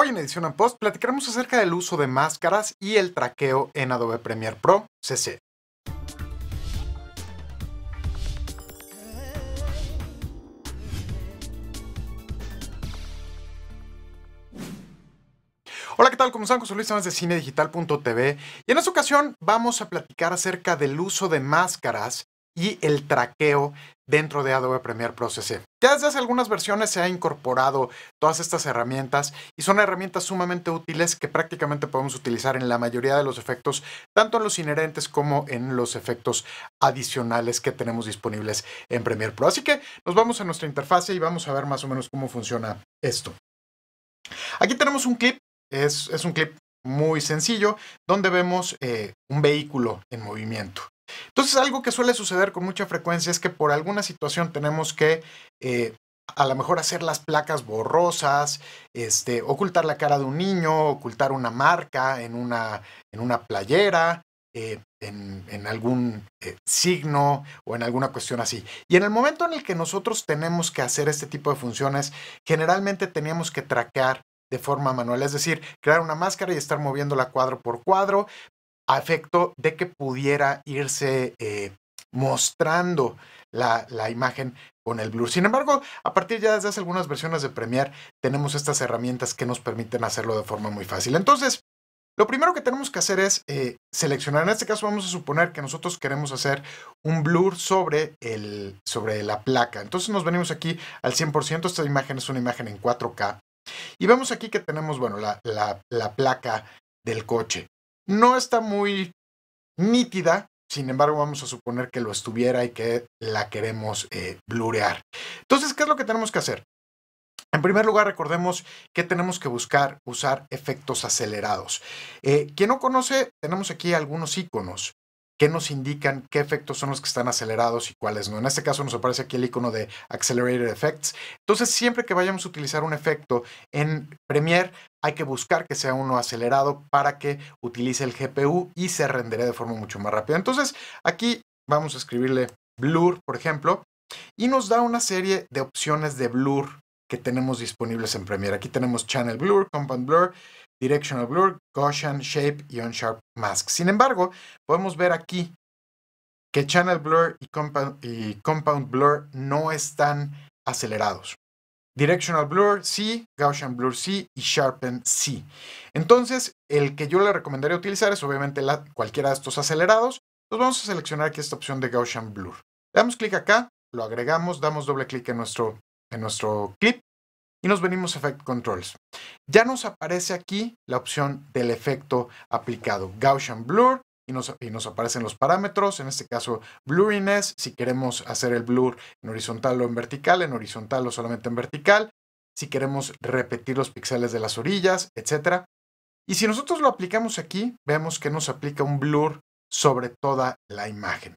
Hoy en Edición en Post platicaremos acerca del uso de máscaras y el traqueo en Adobe Premiere Pro CC. Hola, ¿qué tal? ¿Cómo están? José Luis de cinedigital.tv y en esta ocasión vamos a platicar acerca del uso de máscaras y el traqueo dentro de Adobe Premiere Pro CC. E. Ya desde hace algunas versiones se ha incorporado todas estas herramientas y son herramientas sumamente útiles que prácticamente podemos utilizar en la mayoría de los efectos, tanto en los inherentes como en los efectos adicionales que tenemos disponibles en Premiere Pro. Así que nos vamos a nuestra interfase y vamos a ver más o menos cómo funciona esto. Aquí tenemos un clip, es, un clip muy sencillo, donde vemos eh, un vehículo en movimiento. Entonces, algo que suele suceder con mucha frecuencia es que por alguna situación tenemos que eh, a lo mejor hacer las placas borrosas, este, ocultar la cara de un niño, ocultar una marca en una, en una playera, eh, en, algún eh, signo o en alguna cuestión así. Y en el momento en el que nosotros tenemos que hacer este tipo de funciones, generalmente teníamos que traquear de forma manual, es decir, crear una máscara y estar moviéndola cuadro por cuadro, a efecto de que pudiera irse eh, mostrando la, imagen con el blur. Sin embargo, a partir ya de hace algunas versiones de Premiere tenemos estas herramientas que nos permiten hacerlo de forma muy fácil. Entonces, lo primero que tenemos que hacer es eh, seleccionar. En este caso vamos a suponer que nosotros queremos hacer un blur sobre, el, sobre la placa. Entonces nos venimos aquí al 100%. Esta imagen es una imagen en 4K. Y vemos aquí que tenemos, bueno, la, la placa del coche. No está muy nítida, sin embargo, vamos a suponer que lo estuviera y que la queremos eh, blurear. Entonces, ¿qué es lo que tenemos que hacer? En primer lugar, recordemos que tenemos que buscar usar efectos acelerados. Eh, quien no conoce, tenemos aquí algunos iconos que nos indican qué efectos son los que están acelerados y cuáles no. En este caso nos aparece aquí el icono de Accelerated Effects. Entonces, siempre que vayamos a utilizar un efecto en Premiere, hay que buscar que sea uno acelerado para que utilice el GPU y se rendere de forma mucho más rápida. Entonces, aquí vamos a escribirle blur, por ejemplo, y nos da una serie de opciones de blur que tenemos disponibles en Premiere. Aquí tenemos Channel Blur, Compound Blur, Directional Blur, Gaussian Shape y Unsharp Mask. Sin embargo, podemos ver aquí que Channel Blur y Compound, Blur no están acelerados. Directional Blur sí, Gaussian Blur sí y Sharpen sí. Entonces, el que yo le recomendaría utilizar es obviamente cualquiera de estos acelerados. Entonces vamos a seleccionar aquí esta opción de Gaussian Blur. Le damos clic acá, lo agregamos, damos doble clic en nuestro en nuestro clip y nos venimos a Effect Controls. Ya nos aparece aquí la opción del efecto aplicado, Gaussian Blur, y nos, aparecen los parámetros, en este caso blurriness, si queremos hacer el blur en horizontal o en vertical, en horizontal o solamente en vertical, si queremos repetir los píxeles de las orillas, etc. Y si nosotros lo aplicamos aquí, vemos que nos aplica un blur sobre toda la imagen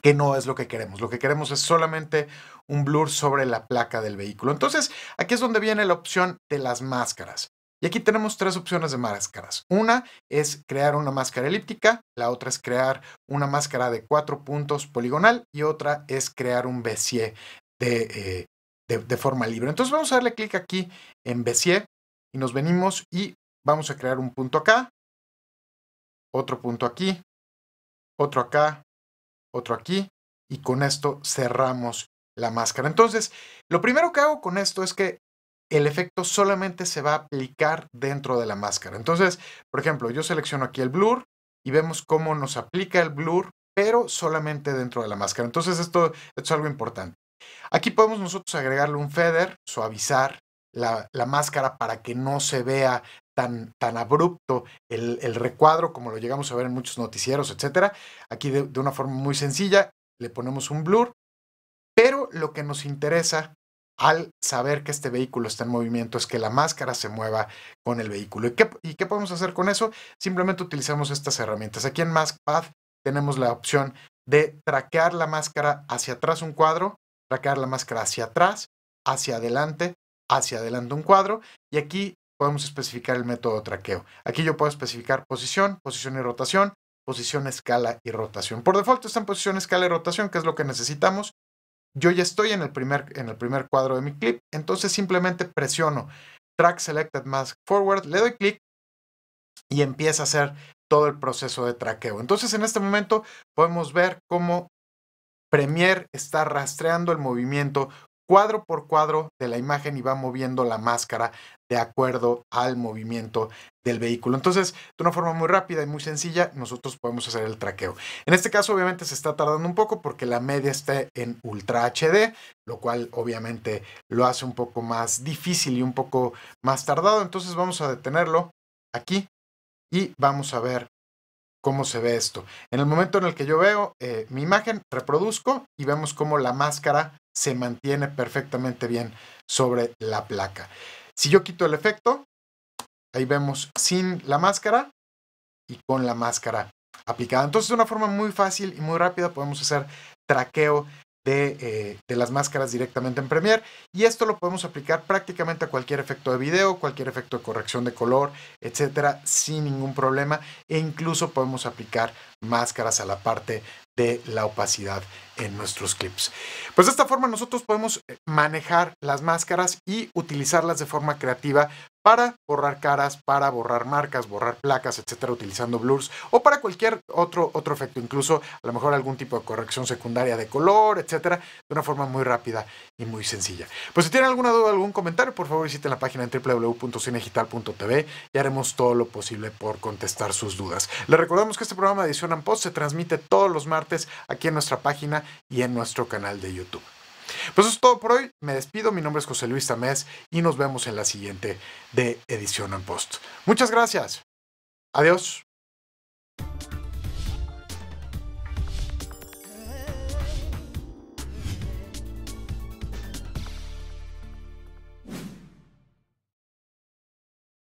que no es lo que queremos. Lo que queremos es solamente un blur sobre la placa del vehículo. Entonces, aquí es donde viene la opción de las máscaras. Y aquí tenemos tres opciones de máscaras. Una es crear una máscara elíptica, la otra es crear una máscara de cuatro puntos poligonal y otra es crear un Bézier eh, de, forma libre. Entonces vamos a darle clic aquí en Bézier y nos venimos y vamos a crear un punto acá, otro punto aquí, otro acá, otro aquí y con esto cerramos la máscara. Entonces, lo primero que hago con esto es que el efecto solamente se va a aplicar dentro de la máscara. Entonces, por ejemplo, yo selecciono aquí el blur y vemos cómo nos aplica el blur, pero solamente dentro de la máscara. Entonces, esto, es algo importante. Aquí podemos nosotros agregarle un feather, suavizar la, la máscara para que no se vea tan, tan abrupto el, recuadro como lo llegamos a ver en muchos noticieros, etcétera. Aquí de, una forma muy sencilla le ponemos un blur, pero lo que nos interesa al saber que este vehículo está en movimiento es que la máscara se mueva con el vehículo. ¿Y qué, podemos hacer con eso? Simplemente utilizamos estas herramientas. Aquí en Path tenemos la opción de traquear la máscara hacia atrás un cuadro, traquear la máscara hacia atrás, hacia adelante, hacia adelante un cuadro. Y aquí podemos especificar el método de traqueo. Aquí yo puedo especificar posición, posición y rotación, posición, escala y rotación. Por default está en posición, escala y rotación, que es lo que necesitamos. Yo ya estoy en el primer, en el primer cuadro de mi clip, entonces simplemente presiono Track Selected Mask Forward, le doy clic y empieza a hacer todo el proceso de traqueo. Entonces en este momento podemos ver cómo Premiere está rastreando el movimiento cuadro por cuadro de la imagen y va moviendo la máscara de acuerdo al movimiento del vehículo. Entonces, de una forma muy rápida y muy sencilla, nosotros podemos hacer el traqueo. En este caso, obviamente, se está tardando un poco porque la media está en Ultra HD, lo cual obviamente lo hace un poco más difícil y un poco más tardado. Entonces, vamos a detenerlo aquí y vamos a ver cómo se ve esto. En el momento en el que yo veo eh, mi imagen, reproduzco y vemos cómo la máscara se mantiene perfectamente bien sobre la placa. Si yo quito el efecto, ahí vemos sin la máscara y con la máscara aplicada. Entonces de una forma muy fácil y muy rápida podemos hacer traqueo eh, de, las máscaras directamente en Premiere. Y esto lo podemos aplicar prácticamente a cualquier efecto de video, cualquier efecto de corrección de color, etcétera, sin ningún problema. E incluso podemos aplicar máscaras a la parte de la opacidad en nuestros clips. Pues de esta forma nosotros podemos eh, manejar las máscaras y utilizarlas de forma creativa para borrar caras, para borrar marcas, borrar placas, etcétera, utilizando blurs o para cualquier otro, otro efecto, incluso a lo mejor algún tipo de corrección secundaria de color, etcétera, de una forma muy rápida y muy sencilla. Pues si tienen alguna duda, algún comentario, por favor visiten la página en www.cinegital.tv y haremos todo lo posible por contestar sus dudas. Les recordamos que este programa de Edición en Post se transmite todos los martes aquí en nuestra página y en nuestro canal de YouTube. Pues eso es todo por hoy. Me despido. Mi nombre es José Luis Tamés y nos vemos en la siguiente de Edición en Post. Muchas gracias. Adiós.